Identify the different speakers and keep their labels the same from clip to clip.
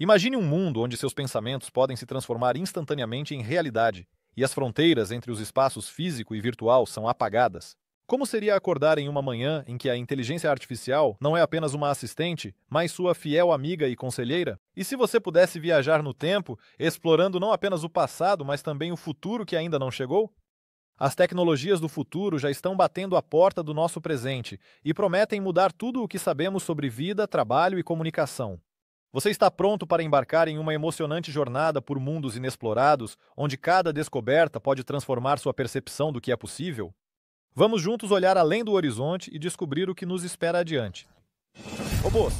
Speaker 1: Imagine um mundo onde seus pensamentos podem se transformar instantaneamente em realidade e as fronteiras entre os espaços físico e virtual são apagadas. Como seria acordar em uma manhã em que a inteligência artificial não é apenas uma assistente, mas sua fiel amiga e conselheira? E se você pudesse viajar no tempo, explorando não apenas o passado, mas também o futuro que ainda não chegou? As tecnologias do futuro já estão batendo a porta do nosso presente e prometem mudar tudo o que sabemos sobre vida, trabalho e comunicação. Você está pronto para embarcar em uma emocionante jornada por mundos inexplorados, onde cada descoberta pode transformar sua percepção do que é possível? Vamos juntos olhar além do horizonte e descobrir o que nos espera adiante. Robôs.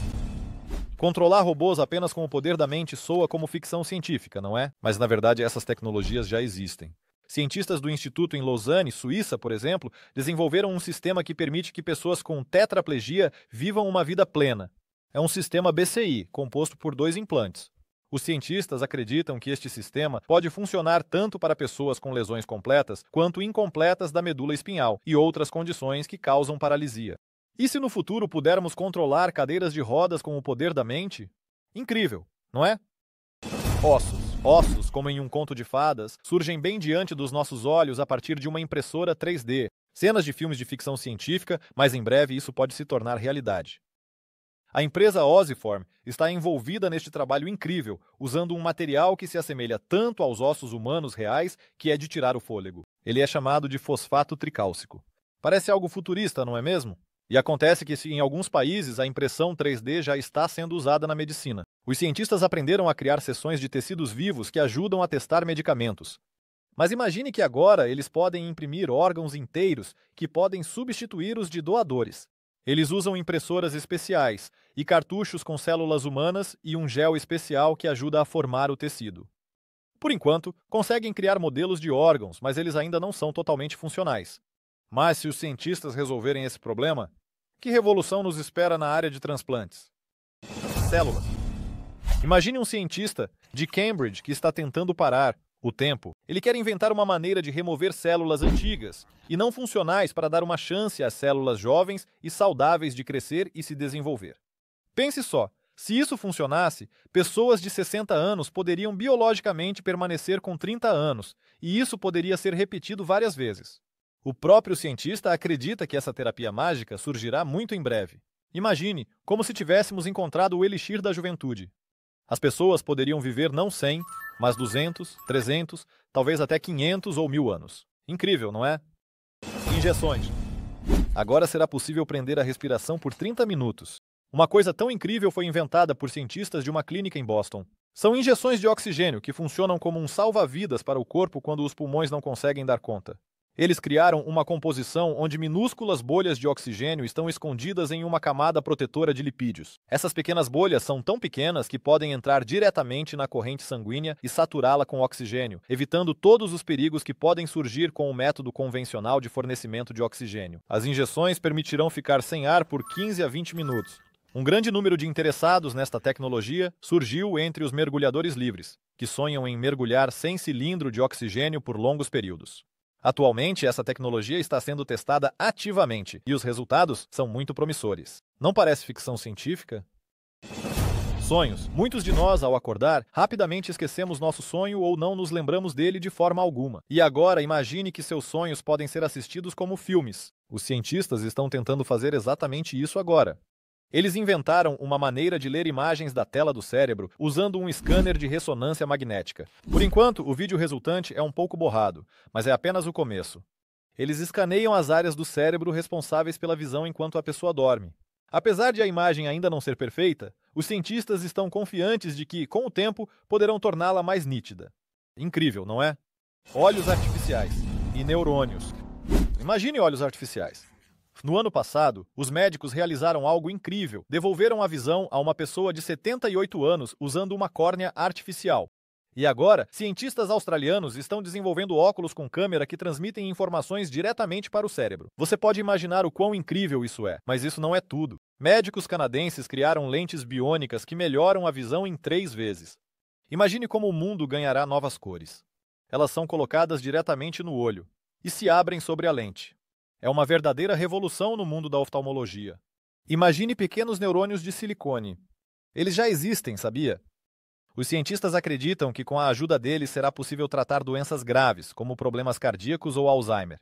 Speaker 1: Controlar robôs apenas com o poder da mente soa como ficção científica, não é? Mas na verdade essas tecnologias já existem. Cientistas do Instituto em Lausanne, Suíça, por exemplo, desenvolveram um sistema que permite que pessoas com tetraplegia vivam uma vida plena, é um sistema BCI, composto por dois implantes. Os cientistas acreditam que este sistema pode funcionar tanto para pessoas com lesões completas quanto incompletas da medula espinhal e outras condições que causam paralisia. E se no futuro pudermos controlar cadeiras de rodas com o poder da mente? Incrível, não é? Ossos. Ossos, como em um conto de fadas, surgem bem diante dos nossos olhos a partir de uma impressora 3D. Cenas de filmes de ficção científica, mas em breve isso pode se tornar realidade. A empresa Oziform está envolvida neste trabalho incrível, usando um material que se assemelha tanto aos ossos humanos reais que é de tirar o fôlego. Ele é chamado de fosfato tricálcico. Parece algo futurista, não é mesmo? E acontece que, em alguns países, a impressão 3D já está sendo usada na medicina. Os cientistas aprenderam a criar seções de tecidos vivos que ajudam a testar medicamentos. Mas imagine que agora eles podem imprimir órgãos inteiros que podem substituir os de doadores. Eles usam impressoras especiais e cartuchos com células humanas e um gel especial que ajuda a formar o tecido. Por enquanto, conseguem criar modelos de órgãos, mas eles ainda não são totalmente funcionais. Mas se os cientistas resolverem esse problema, que revolução nos espera na área de transplantes? Célula. Imagine um cientista de Cambridge que está tentando parar o tempo, ele quer inventar uma maneira de remover células antigas e não funcionais para dar uma chance às células jovens e saudáveis de crescer e se desenvolver. Pense só: se isso funcionasse, pessoas de 60 anos poderiam biologicamente permanecer com 30 anos, e isso poderia ser repetido várias vezes. O próprio cientista acredita que essa terapia mágica surgirá muito em breve. Imagine como se tivéssemos encontrado o elixir da juventude. As pessoas poderiam viver não 100, mas 200, 300, talvez até 500 ou 1000 anos. Incrível, não é? Injeções. Agora será possível prender a respiração por 30 minutos. Uma coisa tão incrível foi inventada por cientistas de uma clínica em Boston. São injeções de oxigênio que funcionam como um salva-vidas para o corpo quando os pulmões não conseguem dar conta. Eles criaram uma composição onde minúsculas bolhas de oxigênio estão escondidas em uma camada protetora de lipídios. Essas pequenas bolhas são tão pequenas que podem entrar diretamente na corrente sanguínea e saturá-la com oxigênio, evitando todos os perigos que podem surgir com o método convencional de fornecimento de oxigênio. As injeções permitirão ficar sem ar por 15 a 20 minutos. Um grande número de interessados nesta tecnologia surgiu entre os mergulhadores livres, que sonham em mergulhar sem cilindro de oxigênio por longos períodos. Atualmente, essa tecnologia está sendo testada ativamente e os resultados são muito promissores. Não parece ficção científica? Sonhos. Muitos de nós, ao acordar, rapidamente esquecemos nosso sonho ou não nos lembramos dele de forma alguma. E agora, imagine que seus sonhos podem ser assistidos como filmes. Os cientistas estão tentando fazer exatamente isso agora. Eles inventaram uma maneira de ler imagens da tela do cérebro usando um scanner de ressonância magnética. Por enquanto, o vídeo resultante é um pouco borrado, mas é apenas o começo. Eles escaneiam as áreas do cérebro responsáveis pela visão enquanto a pessoa dorme. Apesar de a imagem ainda não ser perfeita, os cientistas estão confiantes de que, com o tempo, poderão torná-la mais nítida. Incrível, não é? Olhos artificiais e neurônios. Imagine olhos artificiais. No ano passado, os médicos realizaram algo incrível: devolveram a visão a uma pessoa de 78 anos usando uma córnea artificial. E agora, cientistas australianos estão desenvolvendo óculos com câmera que transmitem informações diretamente para o cérebro. Você pode imaginar o quão incrível isso é, mas isso não é tudo. Médicos canadenses criaram lentes biônicas que melhoram a visão em três vezes. Imagine como o mundo ganhará novas cores. Elas são colocadas diretamente no olho e se abrem sobre a lente. É uma verdadeira revolução no mundo da oftalmologia. Imagine pequenos neurônios de silicone. Eles já existem, sabia? Os cientistas acreditam que com a ajuda deles será possível tratar doenças graves, como problemas cardíacos ou Alzheimer.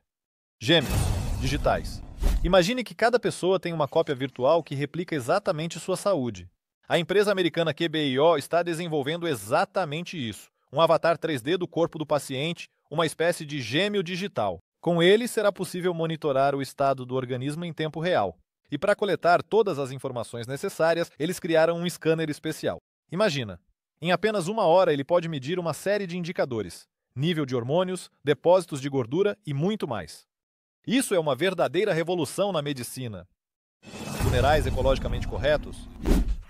Speaker 1: Gêmeos, digitais. Imagine que cada pessoa tem uma cópia virtual que replica exatamente sua saúde. A empresa americana QBIO está desenvolvendo exatamente isso: um avatar 3D do corpo do paciente, uma espécie de gêmeo digital. Com ele, será possível monitorar o estado do organismo em tempo real. E para coletar todas as informações necessárias, eles criaram um scanner especial. Imagina, em apenas uma hora ele pode medir uma série de indicadores: nível de hormônios, depósitos de gordura e muito mais. Isso é uma verdadeira revolução na medicina. Funerais ecologicamente corretos?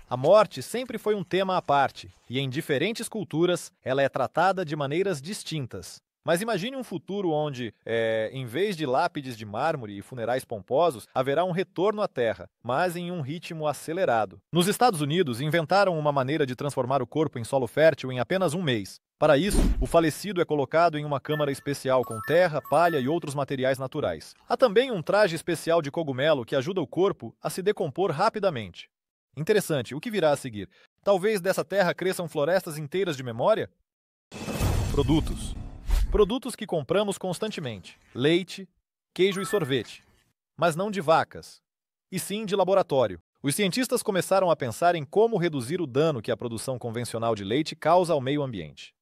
Speaker 1: A morte sempre foi um tema à parte, e em diferentes culturas ela é tratada de maneiras distintas. Mas imagine um futuro onde, é, em vez de lápides de mármore e funerais pomposos, haverá um retorno à Terra, mas em um ritmo acelerado. Nos Estados Unidos, inventaram uma maneira de transformar o corpo em solo fértil em apenas um mês. Para isso, o falecido é colocado em uma câmara especial com terra, palha e outros materiais naturais. Há também um traje especial de cogumelo que ajuda o corpo a se decompor rapidamente. Interessante, o que virá a seguir? Talvez dessa terra cresçam florestas inteiras de memória? Produtos. Produtos que compramos constantemente: leite, queijo e sorvete. Mas não de vacas, e sim de laboratório. Os cientistas começaram a pensar em como reduzir o dano que a produção convencional de leite causa ao meio ambiente.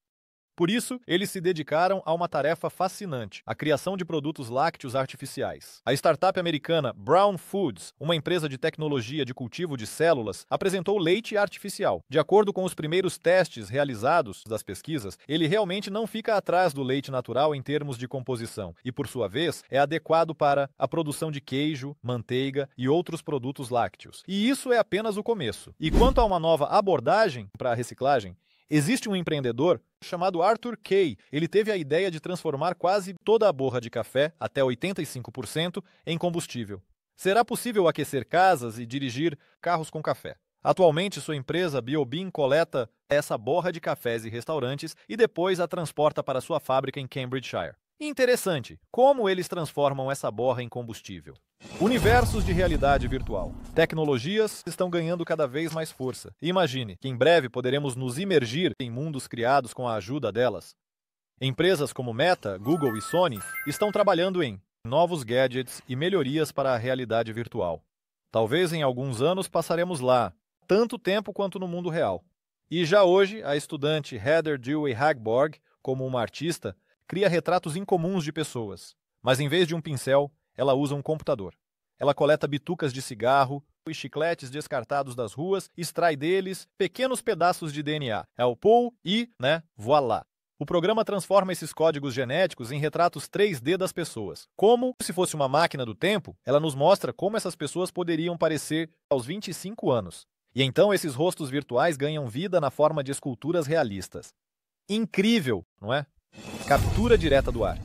Speaker 1: Por isso, eles se dedicaram a uma tarefa fascinante: a criação de produtos lácteos artificiais. A startup americana Brown Foods, uma empresa de tecnologia de cultivo de células, apresentou leite artificial. De acordo com os primeiros testes realizados das pesquisas, ele realmente não fica atrás do leite natural em termos de composição e, por sua vez, é adequado para a produção de queijo, manteiga e outros produtos lácteos. E isso é apenas o começo. E quanto a uma nova abordagem para a reciclagem, Existe um empreendedor chamado Arthur Kay. Ele teve a ideia de transformar quase toda a borra de café, até 85%, em combustível. Será possível aquecer casas e dirigir carros com café. Atualmente, sua empresa Biobin coleta essa borra de cafés e restaurantes e depois a transporta para sua fábrica em Cambridgeshire. Interessante como eles transformam essa borra em combustível. Universos de realidade virtual. Tecnologias estão ganhando cada vez mais força. Imagine que em breve poderemos nos imergir em mundos criados com a ajuda delas. Empresas como Meta, Google e Sony estão trabalhando em novos gadgets e melhorias para a realidade virtual. Talvez em alguns anos passaremos lá, tanto tempo quanto no mundo real. E já hoje, a estudante Heather Dewey Hagborg, como uma artista, cria retratos incomuns de pessoas, mas em vez de um pincel, ela usa um computador. Ela coleta bitucas de cigarro e chicletes descartados das ruas, extrai deles pequenos pedaços de DNA. É o pool, e, né, voilá. O programa transforma esses códigos genéticos em retratos 3D das pessoas. Como se fosse uma máquina do tempo, ela nos mostra como essas pessoas poderiam parecer aos 25 anos. E então esses rostos virtuais ganham vida na forma de esculturas realistas. Incrível, não é? Captura direta do ar.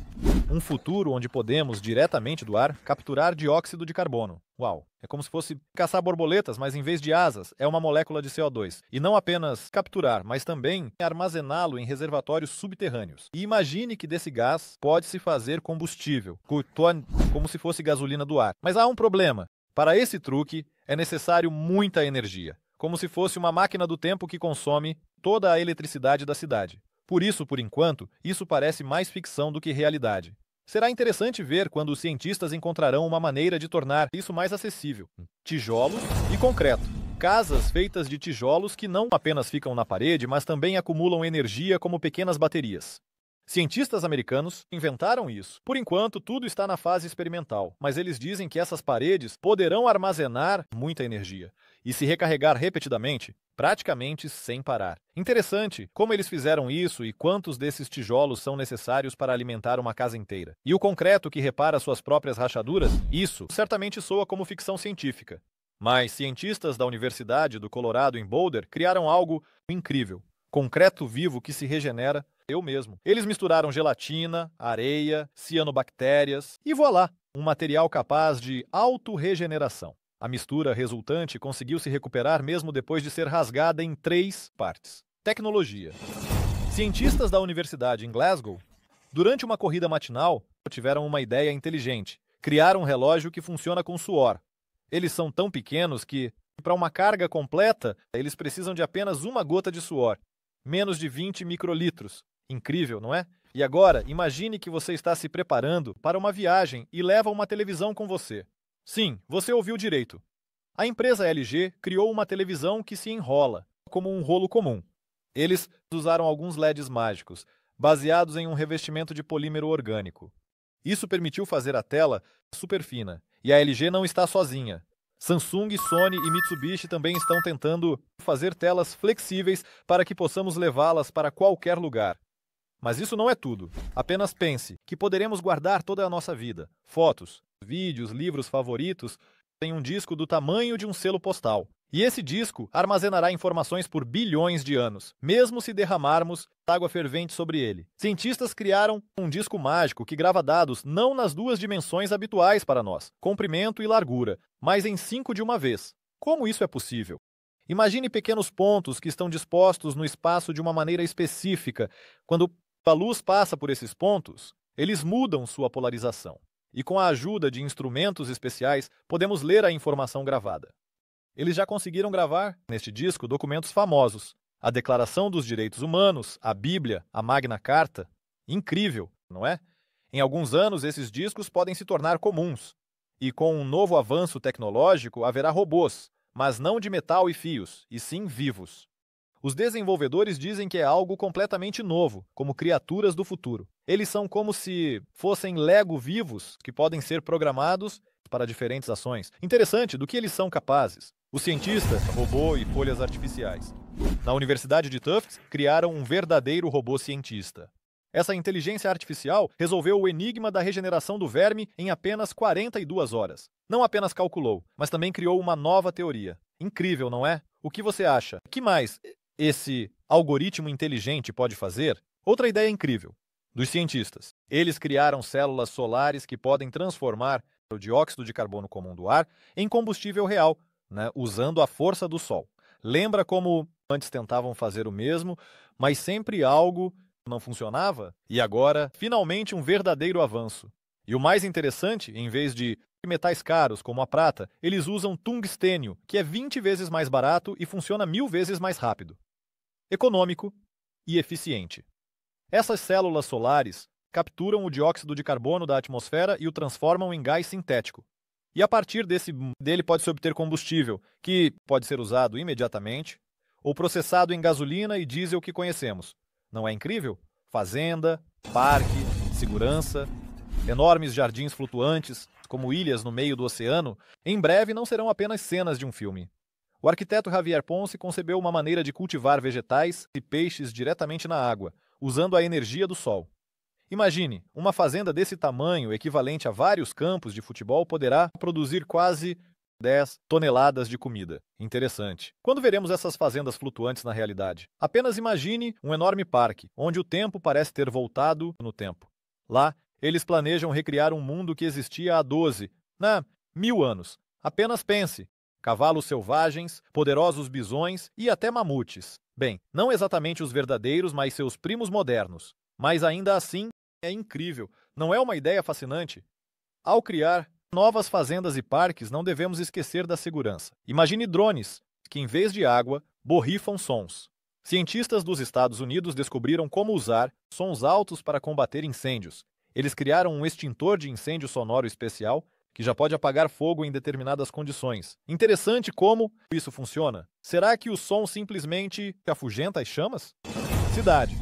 Speaker 1: Um futuro onde podemos, diretamente do ar, capturar dióxido de carbono. Uau! É como se fosse caçar borboletas, mas em vez de asas, é uma molécula de CO2. E não apenas capturar, mas também armazená-lo em reservatórios subterrâneos. E imagine que desse gás pode-se fazer combustível, como se fosse gasolina do ar. Mas há um problema. Para esse truque, é necessário muita energia, como se fosse uma máquina do tempo que consome toda a eletricidade da cidade. Por isso, por enquanto, isso parece mais ficção do que realidade. Será interessante ver quando os cientistas encontrarão uma maneira de tornar isso mais acessível. Tijolos e concreto. Casas feitas de tijolos que não apenas ficam na parede, mas também acumulam energia como pequenas baterias. Cientistas americanos inventaram isso. Por enquanto, tudo está na fase experimental, mas eles dizem que essas paredes poderão armazenar muita energia e se recarregar repetidamente, praticamente sem parar. Interessante como eles fizeram isso e quantos desses tijolos são necessários para alimentar uma casa inteira. E o concreto que repara suas próprias rachaduras, isso certamente soa como ficção científica. Mas cientistas da Universidade do Colorado em Boulder criaram algo incrível concreto vivo que se regenera, eu mesmo. Eles misturaram gelatina, areia, cianobactérias e voilá, um material capaz de autorregeneração. A mistura resultante conseguiu se recuperar mesmo depois de ser rasgada em três partes. Tecnologia. Cientistas da universidade em Glasgow, durante uma corrida matinal, tiveram uma ideia inteligente. Criaram um relógio que funciona com suor. Eles são tão pequenos que, para uma carga completa, eles precisam de apenas uma gota de suor menos de 20 microlitros. Incrível, não é? E agora, imagine que você está se preparando para uma viagem e leva uma televisão com você. Sim, você ouviu direito. A empresa LG criou uma televisão que se enrola, como um rolo comum. Eles usaram alguns LEDs mágicos, baseados em um revestimento de polímero orgânico. Isso permitiu fazer a tela super fina. E a LG não está sozinha. Samsung, Sony e Mitsubishi também estão tentando fazer telas flexíveis para que possamos levá-las para qualquer lugar. Mas isso não é tudo. Apenas pense que poderemos guardar toda a nossa vida: fotos, vídeos, livros favoritos, em um disco do tamanho de um selo postal. E esse disco armazenará informações por bilhões de anos, mesmo se derramarmos água fervente sobre ele. Cientistas criaram um disco mágico que grava dados não nas duas dimensões habituais para nós, comprimento e largura, mas em cinco de uma vez. Como isso é possível? Imagine pequenos pontos que estão dispostos no espaço de uma maneira específica. Quando a luz passa por esses pontos, eles mudam sua polarização. E com a ajuda de instrumentos especiais, podemos ler a informação gravada. Eles já conseguiram gravar neste disco documentos famosos: a Declaração dos Direitos Humanos, a Bíblia, a Magna Carta. Incrível, não é? Em alguns anos, esses discos podem se tornar comuns. E com um novo avanço tecnológico, haverá robôs, mas não de metal e fios, e sim vivos. Os desenvolvedores dizem que é algo completamente novo, como criaturas do futuro. Eles são como se fossem Lego vivos que podem ser programados para diferentes ações. Interessante do que eles são capazes. O cientista, robô e folhas artificiais. Na Universidade de Tufts, criaram um verdadeiro robô cientista. Essa inteligência artificial resolveu o enigma da regeneração do verme em apenas 42 horas. Não apenas calculou, mas também criou uma nova teoria. Incrível, não é? O que você acha? Que mais esse algoritmo inteligente pode fazer? Outra ideia incrível dos cientistas. Eles criaram células solares que podem transformar o dióxido de carbono comum do ar em combustível real né, usando a força do sol. Lembra como antes tentavam fazer o mesmo, mas sempre algo não funcionava? E agora, finalmente, um verdadeiro avanço. E o mais interessante, em vez de metais caros, como a prata, eles usam tungstênio, que é 20 vezes mais barato e funciona mil vezes mais rápido. Econômico e eficiente. Essas células solares capturam o dióxido de carbono da atmosfera e o transformam em gás sintético, e a partir desse dele pode-se obter combustível, que pode ser usado imediatamente ou processado em gasolina e diesel que conhecemos. Não é incrível? Fazenda, parque, segurança, enormes jardins flutuantes, como ilhas no meio do oceano, em breve não serão apenas cenas de um filme. O arquiteto Javier Ponce concebeu uma maneira de cultivar vegetais e peixes diretamente na água, usando a energia do sol. Imagine, uma fazenda desse tamanho, equivalente a vários campos de futebol, poderá produzir quase 10 toneladas de comida. Interessante. Quando veremos essas fazendas flutuantes na realidade? Apenas imagine um enorme parque, onde o tempo parece ter voltado no tempo. Lá, eles planejam recriar um mundo que existia há 12, na mil anos. Apenas pense: cavalos selvagens, poderosos bisões e até mamutes. Bem, não exatamente os verdadeiros, mas seus primos modernos. Mas ainda assim, é incrível. Não é uma ideia fascinante? Ao criar novas fazendas e parques, não devemos esquecer da segurança. Imagine drones que, em vez de água, borrifam sons. Cientistas dos Estados Unidos descobriram como usar sons altos para combater incêndios. Eles criaram um extintor de incêndio sonoro especial que já pode apagar fogo em determinadas condições. Interessante como isso funciona. Será que o som simplesmente afugenta as chamas? Cidade.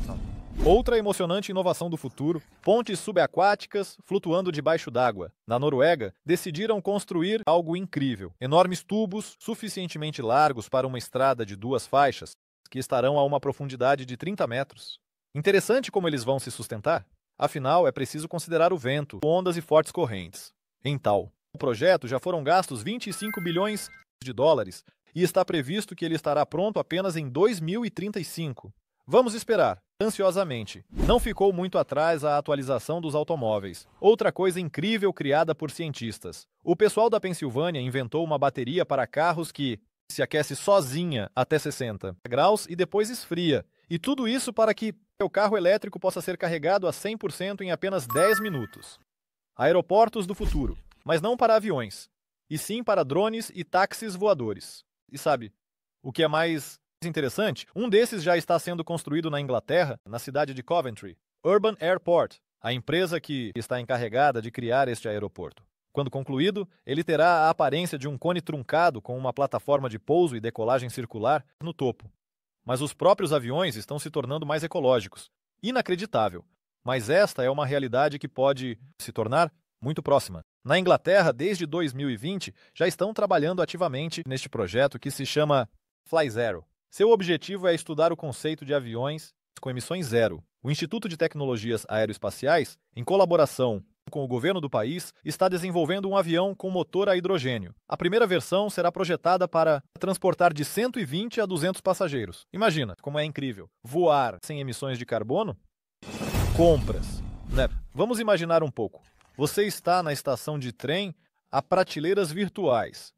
Speaker 1: Outra emocionante inovação do futuro: pontes subaquáticas flutuando debaixo d'água. Na Noruega, decidiram construir algo incrível: enormes tubos suficientemente largos para uma estrada de duas faixas, que estarão a uma profundidade de 30 metros. Interessante como eles vão se sustentar? Afinal, é preciso considerar o vento, ondas e fortes correntes. Em tal, o projeto já foram gastos 25 bilhões de dólares e está previsto que ele estará pronto apenas em 2035. Vamos esperar ansiosamente. Não ficou muito atrás a atualização dos automóveis. Outra coisa incrível criada por cientistas. O pessoal da Pensilvânia inventou uma bateria para carros que se aquece sozinha até 60 graus e depois esfria. E tudo isso para que o carro elétrico possa ser carregado a 100% em apenas 10 minutos. Aeroportos do futuro, mas não para aviões, e sim para drones e táxis voadores. E sabe, o que é mais interessante, um desses já está sendo construído na Inglaterra, na cidade de Coventry, Urban Airport, a empresa que está encarregada de criar este aeroporto. Quando concluído, ele terá a aparência de um cone truncado com uma plataforma de pouso e decolagem circular no topo. Mas os próprios aviões estão se tornando mais ecológicos. Inacreditável. Mas esta é uma realidade que pode se tornar muito próxima. Na Inglaterra, desde 2020, já estão trabalhando ativamente neste projeto que se chama Fly Zero. Seu objetivo é estudar o conceito de aviões com emissões zero. O Instituto de Tecnologias Aeroespaciais, em colaboração com o governo do país, está desenvolvendo um avião com motor a hidrogênio. A primeira versão será projetada para transportar de 120 a 200 passageiros. Imagina como é incrível voar sem emissões de carbono? Compras. Né? Vamos imaginar um pouco. Você está na estação de trem a prateleiras virtuais.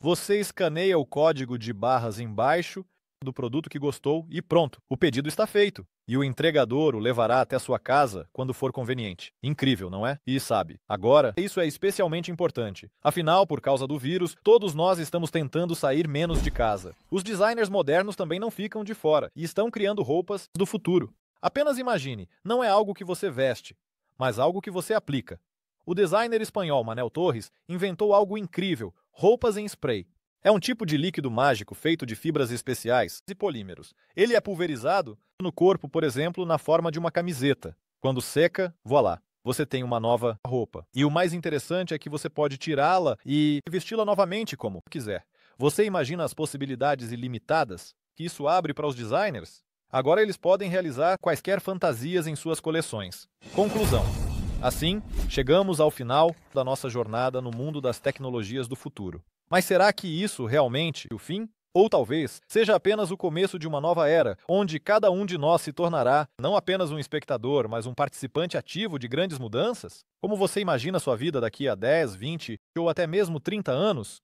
Speaker 1: Você escaneia o código de barras embaixo do produto que gostou e pronto, o pedido está feito. E o entregador o levará até sua casa quando for conveniente. Incrível, não é? E sabe, agora isso é especialmente importante. Afinal, por causa do vírus, todos nós estamos tentando sair menos de casa. Os designers modernos também não ficam de fora e estão criando roupas do futuro. Apenas imagine, não é algo que você veste, mas algo que você aplica. O designer espanhol Manel Torres inventou algo incrível: roupas em spray. É um tipo de líquido mágico feito de fibras especiais e polímeros. Ele é pulverizado no corpo, por exemplo, na forma de uma camiseta. Quando seca, voilá, você tem uma nova roupa. E o mais interessante é que você pode tirá-la e vesti-la novamente como quiser. Você imagina as possibilidades ilimitadas que isso abre para os designers? Agora eles podem realizar quaisquer fantasias em suas coleções. Conclusão. Assim, chegamos ao final da nossa jornada no mundo das tecnologias do futuro. Mas será que isso realmente é o fim? Ou talvez seja apenas o começo de uma nova era, onde cada um de nós se tornará não apenas um espectador, mas um participante ativo de grandes mudanças? Como você imagina sua vida daqui a 10, 20 ou até mesmo 30 anos?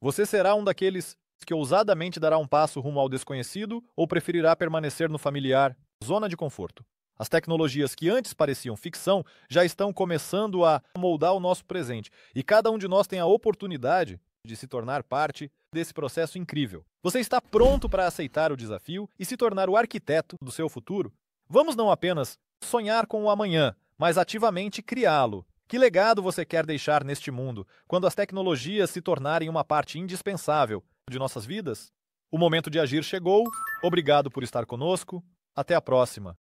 Speaker 1: Você será um daqueles que ousadamente dará um passo rumo ao desconhecido ou preferirá permanecer no familiar, zona de conforto? As tecnologias que antes pareciam ficção já estão começando a moldar o nosso presente, e cada um de nós tem a oportunidade de se tornar parte desse processo incrível. Você está pronto para aceitar o desafio e se tornar o arquiteto do seu futuro? Vamos não apenas sonhar com o amanhã, mas ativamente criá-lo. Que legado você quer deixar neste mundo quando as tecnologias se tornarem uma parte indispensável de nossas vidas? O momento de agir chegou. Obrigado por estar conosco. Até a próxima.